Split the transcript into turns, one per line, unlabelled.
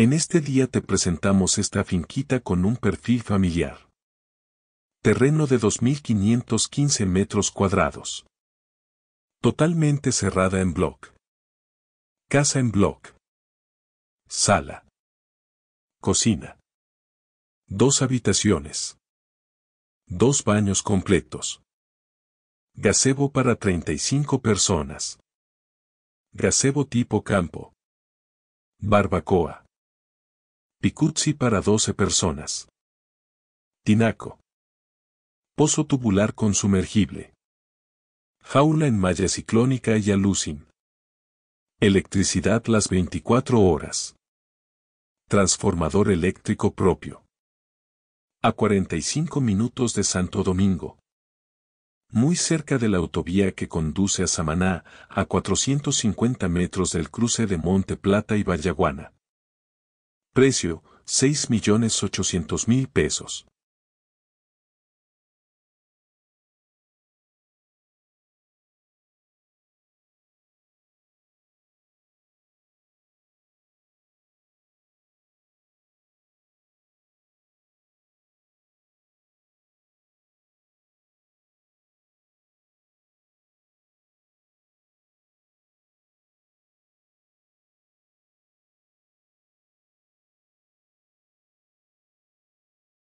En este día te presentamos esta finquita con un perfil familiar. Terreno de 2.515 metros cuadrados. Totalmente cerrada en block. Casa en block.
Sala. Cocina. Dos habitaciones. Dos baños completos. Gazebo para 35 personas. Gazebo tipo campo. Barbacoa. Picuzzi para 12 personas.
Tinaco. Pozo tubular con sumergible. Jaula en malla ciclónica y alucin. Electricidad las 24 horas. Transformador eléctrico propio. A 45 minutos de Santo Domingo. Muy cerca de la autovía que conduce a Samaná, a 450 metros del cruce de Monte Plata y Vallaguana. Precio, 6.800.000 pesos.